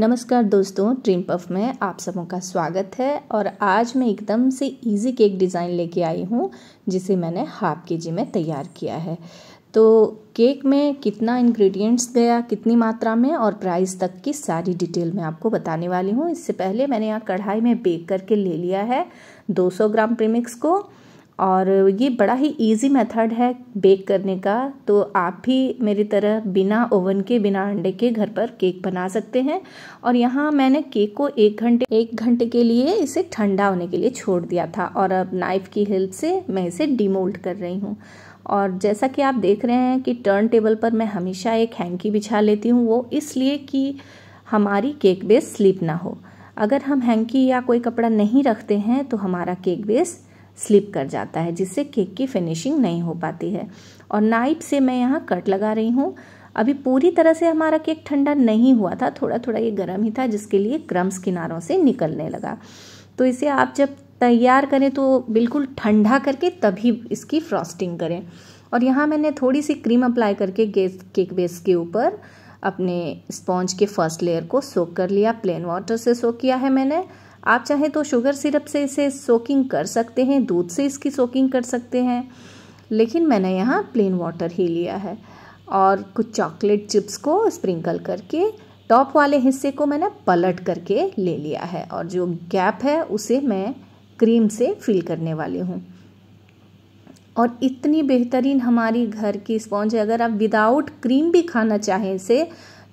नमस्कार दोस्तों dream puff में आप सबों का स्वागत है और आज मैं एकदम से इजी केक डिज़ाइन लेके आई हूँ जिसे मैंने हाफ के जी में तैयार किया है तो केक में कितना इंग्रेडिएंट्स गया कितनी मात्रा में और प्राइस तक की सारी डिटेल मैं आपको बताने वाली हूँ इससे पहले मैंने यहाँ कढ़ाई में बेक करके ले लिया है 200 ग्राम प्रीमिक्स को और ये बड़ा ही इजी मेथड है बेक करने का तो आप भी मेरी तरह बिना ओवन के बिना अंडे के घर पर केक बना सकते हैं और यहाँ मैंने केक को एक घंटे एक घंटे के लिए इसे ठंडा होने के लिए छोड़ दिया था और अब नाइफ़ की हेल्प से मैं इसे डिमोल्ड कर रही हूँ और जैसा कि आप देख रहे हैं कि टर्न टेबल पर मैं हमेशा एक हैंकी बिछा लेती हूँ वो इसलिए कि हमारी केक बेस स्लिप ना हो अगर हम हैंकी या कोई कपड़ा नहीं रखते हैं तो हमारा केक बेस स्लिप कर जाता है जिससे केक की फिनिशिंग नहीं हो पाती है और नाइफ से मैं यहाँ कट लगा रही हूँ अभी पूरी तरह से हमारा केक ठंडा नहीं हुआ था थोड़ा थोड़ा ये गर्म ही था जिसके लिए क्रम्स किनारों से निकलने लगा तो इसे आप जब तैयार करें तो बिल्कुल ठंडा करके तभी इसकी फ्रॉस्टिंग करें और यहाँ मैंने थोड़ी सी क्रीम अप्लाई करके गेस केक बेस के ऊपर अपने स्पॉन्ज के फर्स्ट लेयर को सोक कर लिया प्लेन वाटर से सोक किया है मैंने आप चाहे तो शुगर सिरप से इसे सोकिंग कर सकते हैं दूध से इसकी सोकिंग कर सकते हैं लेकिन मैंने यहाँ प्लेन वाटर ही लिया है और कुछ चॉकलेट चिप्स को स्प्रिंकल करके टॉप वाले हिस्से को मैंने पलट करके ले लिया है और जो गैप है उसे मैं क्रीम से फिल करने वाली हूँ और इतनी बेहतरीन हमारी घर की स्पॉन्ज है अगर आप विदाउट क्रीम भी खाना चाहें इसे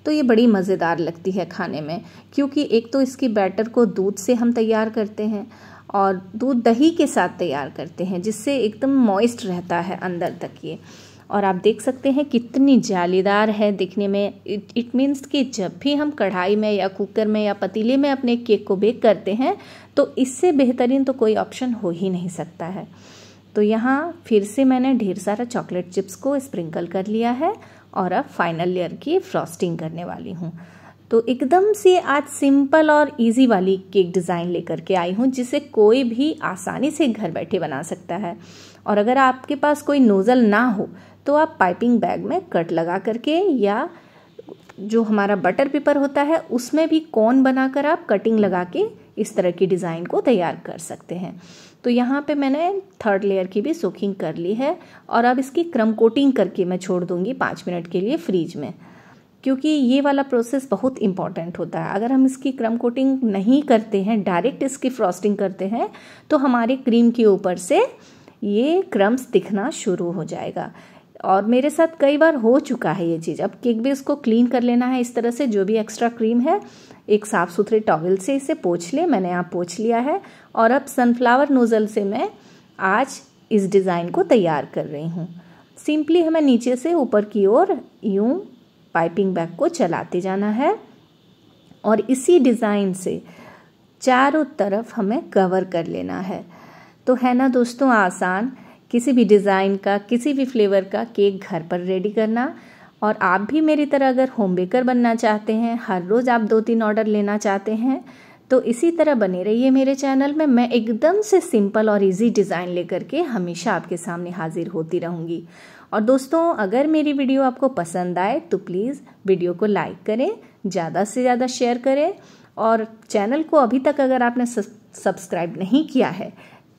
तो ये बड़ी मज़ेदार लगती है खाने में क्योंकि एक तो इसकी बैटर को दूध से हम तैयार करते हैं और दूध दही के साथ तैयार करते हैं जिससे एकदम मॉइस्ट रहता है अंदर तक ये और आप देख सकते हैं कितनी जालीदार है दिखने में इट मीन्स कि जब भी हम कढ़ाई में या कुकर में या पतीले में अपने केक को बेक करते हैं तो इससे बेहतरीन तो कोई ऑप्शन हो ही नहीं सकता है तो यहाँ फिर से मैंने ढेर सारा चॉकलेट चिप्स को स्प्रिंकल कर लिया है और अब फाइनल लेयर की फ्रॉस्टिंग करने वाली हूँ तो एकदम से आज सिंपल और इजी वाली केक डिज़ाइन लेकर के आई हूँ जिसे कोई भी आसानी से घर बैठे बना सकता है और अगर आपके पास कोई नोज़ल ना हो तो आप पाइपिंग बैग में कट लगा करके या जो हमारा बटर पेपर होता है उसमें भी कौन बनाकर आप कटिंग लगा के इस तरह की डिज़ाइन को तैयार कर सकते हैं तो यहाँ पे मैंने थर्ड लेयर की भी सोकिंग कर ली है और अब इसकी क्रम कोटिंग करके मैं छोड़ दूँगी पाँच मिनट के लिए फ्रीज में क्योंकि ये वाला प्रोसेस बहुत इंपॉर्टेंट होता है अगर हम इसकी क्रम कोटिंग नहीं करते हैं डायरेक्ट इसकी फ्रॉस्टिंग करते हैं तो हमारे क्रीम के ऊपर से ये क्रम्स दिखना शुरू हो जाएगा और मेरे साथ कई बार हो चुका है ये चीज़ अब केक भी इसको क्लीन कर लेना है इस तरह से जो भी एक्स्ट्रा क्रीम है एक साफ़ सुथरे टॉवल से इसे पोछ ले मैंने यहाँ पोछ लिया है और अब सनफ्लावर नोज़ल से मैं आज इस डिज़ाइन को तैयार कर रही हूँ सिंपली हमें नीचे से ऊपर की ओर यूं पाइपिंग बैग को चलाते जाना है और इसी डिज़ाइन से चारों तरफ हमें कवर कर लेना है तो है ना दोस्तों आसान किसी भी डिज़ाइन का किसी भी फ्लेवर का केक घर पर रेडी करना और आप भी मेरी तरह अगर होम बेकर बनना चाहते हैं हर रोज़ आप दो तीन ऑर्डर लेना चाहते हैं तो इसी तरह बने रहिए मेरे चैनल में मैं एकदम से सिंपल और इजी डिज़ाइन लेकर के हमेशा आपके सामने हाजिर होती रहूँगी और दोस्तों अगर मेरी वीडियो आपको पसंद आए तो प्लीज़ वीडियो को लाइक करें ज़्यादा से ज़्यादा शेयर करें और चैनल को अभी तक अगर आपने सब्सक्राइब नहीं किया है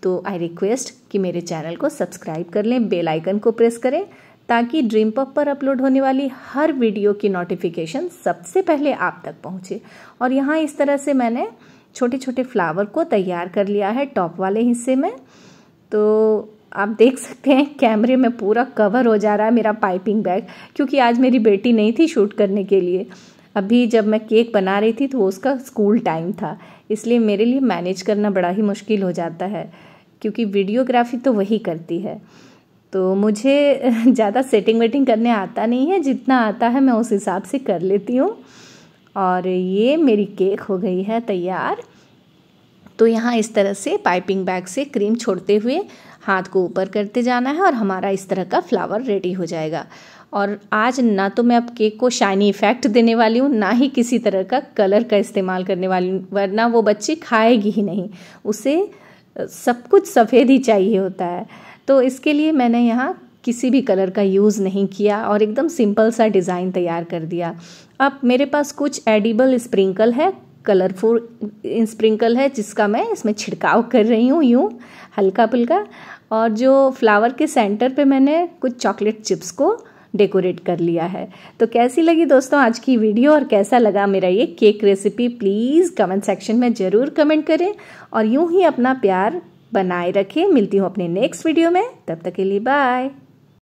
तो आई रिक्वेस्ट कि मेरे चैनल को सब्सक्राइब कर लें बेल आइकन को प्रेस करें ताकि ड्रीम पप पर अपलोड होने वाली हर वीडियो की नोटिफिकेशन सबसे पहले आप तक पहुँचे और यहाँ इस तरह से मैंने छोटे छोटे फ्लावर को तैयार कर लिया है टॉप वाले हिस्से में तो आप देख सकते हैं कैमरे में पूरा कवर हो जा रहा है मेरा पाइपिंग बैग क्योंकि आज मेरी बेटी नहीं थी शूट करने के लिए अभी जब मैं केक बना रही थी तो वो उसका स्कूल टाइम था इसलिए मेरे लिए मैनेज करना बड़ा ही मुश्किल हो जाता है क्योंकि वीडियोग्राफी तो वही करती है तो मुझे ज़्यादा सेटिंग वेटिंग करने आता नहीं है जितना आता है मैं उस हिसाब से कर लेती हूँ और ये मेरी केक हो गई है तैयार तो यहाँ इस तरह से पाइपिंग बैग से क्रीम छोड़ते हुए हाथ को ऊपर करते जाना है और हमारा इस तरह का फ्लावर रेडी हो जाएगा और आज ना तो मैं अब केक को शाइनी इफेक्ट देने वाली हूँ ना ही किसी तरह का कलर का इस्तेमाल करने वाली हूँ वरना वो बच्ची खाएगी ही नहीं उसे सब कुछ सफ़ेद ही चाहिए होता है तो इसके लिए मैंने यहाँ किसी भी कलर का यूज़ नहीं किया और एकदम सिंपल सा डिज़ाइन तैयार कर दिया अब मेरे पास कुछ एडिबल स्प्रिंकल है कलरफुल स्प्रिंकल है जिसका मैं इसमें छिड़काव कर रही हूँ यूँ हल्का फुल्का और जो फ्लावर के सेंटर पे मैंने कुछ चॉकलेट चिप्स को डेकोरेट कर लिया है तो कैसी लगी दोस्तों आज की वीडियो और कैसा लगा मेरा ये cake recipe please comment section में ज़रूर कमेंट करें और यूं ही अपना प्यार बनाए रखें मिलती हूँ अपने नेक्स्ट वीडियो में तब तक के लिए बाय